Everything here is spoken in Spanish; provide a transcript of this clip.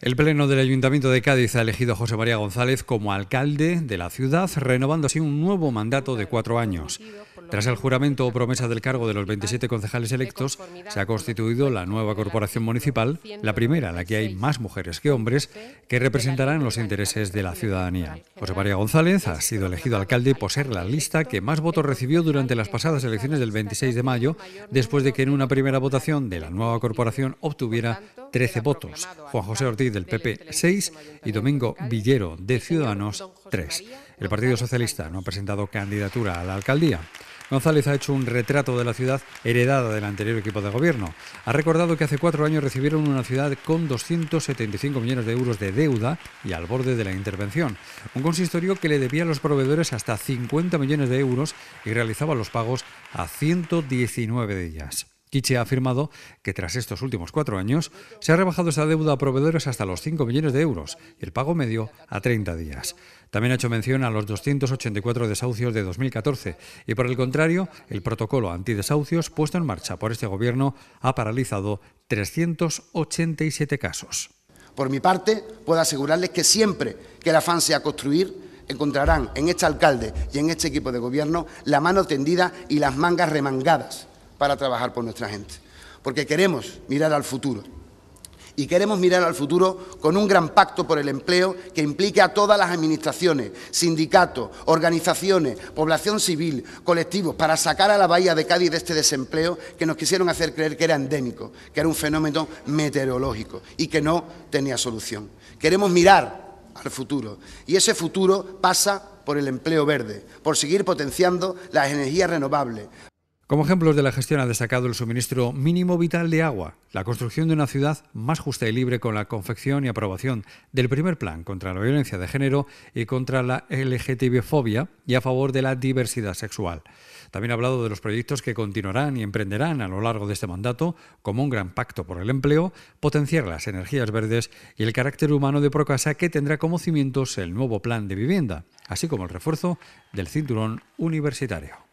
El Pleno del Ayuntamiento de Cádiz ha elegido a José María González como alcalde de la ciudad, renovando así un nuevo mandato de cuatro años. Tras el juramento o promesa del cargo de los 27 concejales electos, se ha constituido la nueva corporación municipal, la primera en la que hay más mujeres que hombres, que representarán los intereses de la ciudadanía. José María González ha sido elegido alcalde por ser la lista que más votos recibió durante las pasadas elecciones del 26 de mayo, después de que en una primera votación de la nueva corporación obtuviera 13 votos, Juan José Ortiz del PP 6 y Domingo Villero de Ciudadanos 3. El Partido Socialista no ha presentado candidatura a la alcaldía. González ha hecho un retrato de la ciudad heredada del anterior equipo de gobierno. Ha recordado que hace cuatro años recibieron una ciudad con 275 millones de euros de deuda y al borde de la intervención. Un consistorio que le debía a los proveedores hasta 50 millones de euros y realizaba los pagos a 119 de ellas. Quiche ha afirmado que tras estos últimos cuatro años se ha rebajado esa deuda a proveedores hasta los 5 millones de euros y el pago medio a 30 días. También ha hecho mención a los 284 desahucios de 2014 y por el contrario, el protocolo antidesahucios puesto en marcha por este gobierno ha paralizado 387 casos. Por mi parte, puedo asegurarles que siempre que el afán sea construir, encontrarán en este alcalde y en este equipo de gobierno la mano tendida y las mangas remangadas para trabajar por nuestra gente. Porque queremos mirar al futuro. Y queremos mirar al futuro con un gran pacto por el empleo que implique a todas las administraciones, sindicatos, organizaciones, población civil, colectivos, para sacar a la Bahía de Cádiz de este desempleo que nos quisieron hacer creer que era endémico, que era un fenómeno meteorológico y que no tenía solución. Queremos mirar al futuro y ese futuro pasa por el empleo verde, por seguir potenciando las energías renovables, como ejemplos de la gestión ha destacado el suministro mínimo vital de agua, la construcción de una ciudad más justa y libre con la confección y aprobación del primer plan contra la violencia de género y contra la lgtb y a favor de la diversidad sexual. También ha hablado de los proyectos que continuarán y emprenderán a lo largo de este mandato, como un gran pacto por el empleo, potenciar las energías verdes y el carácter humano de Procasa que tendrá como cimientos el nuevo plan de vivienda, así como el refuerzo del cinturón universitario.